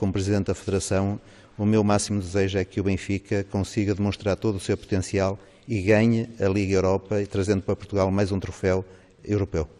como Presidente da Federação, o meu máximo desejo é que o Benfica consiga demonstrar todo o seu potencial e ganhe a Liga Europa, trazendo para Portugal mais um troféu europeu.